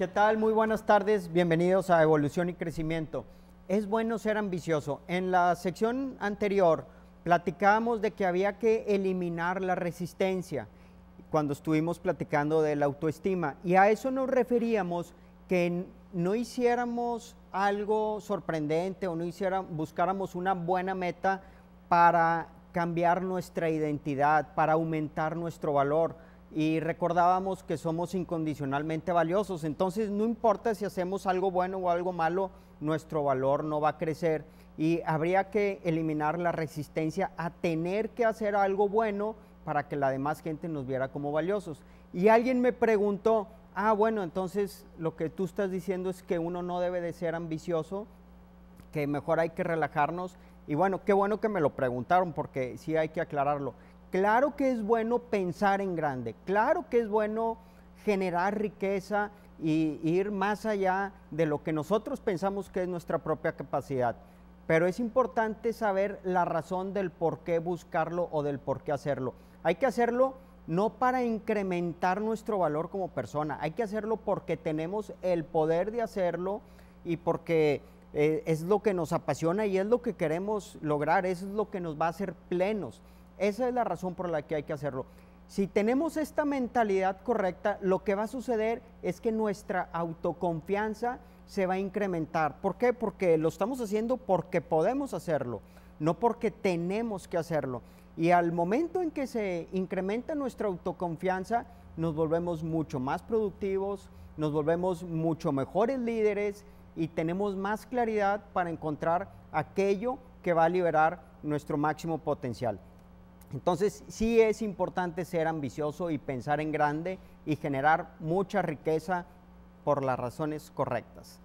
¿Qué tal? Muy buenas tardes. Bienvenidos a Evolución y Crecimiento. Es bueno ser ambicioso. En la sección anterior platicábamos de que había que eliminar la resistencia cuando estuvimos platicando de la autoestima. Y a eso nos referíamos que no hiciéramos algo sorprendente o no buscáramos una buena meta para cambiar nuestra identidad, para aumentar nuestro valor y recordábamos que somos incondicionalmente valiosos. Entonces, no importa si hacemos algo bueno o algo malo, nuestro valor no va a crecer y habría que eliminar la resistencia a tener que hacer algo bueno para que la demás gente nos viera como valiosos. Y alguien me preguntó, ah, bueno, entonces lo que tú estás diciendo es que uno no debe de ser ambicioso, que mejor hay que relajarnos. Y bueno, qué bueno que me lo preguntaron porque sí hay que aclararlo. Claro que es bueno pensar en grande, claro que es bueno generar riqueza y ir más allá de lo que nosotros pensamos que es nuestra propia capacidad, pero es importante saber la razón del por qué buscarlo o del por qué hacerlo. Hay que hacerlo no para incrementar nuestro valor como persona, hay que hacerlo porque tenemos el poder de hacerlo y porque eh, es lo que nos apasiona y es lo que queremos lograr, es lo que nos va a hacer plenos. Esa es la razón por la que hay que hacerlo. Si tenemos esta mentalidad correcta, lo que va a suceder es que nuestra autoconfianza se va a incrementar. ¿Por qué? Porque lo estamos haciendo porque podemos hacerlo, no porque tenemos que hacerlo. Y al momento en que se incrementa nuestra autoconfianza, nos volvemos mucho más productivos, nos volvemos mucho mejores líderes y tenemos más claridad para encontrar aquello que va a liberar nuestro máximo potencial. Entonces sí es importante ser ambicioso y pensar en grande y generar mucha riqueza por las razones correctas.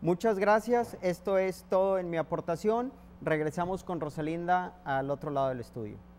Muchas gracias, esto es todo en mi aportación. Regresamos con Rosalinda al otro lado del estudio.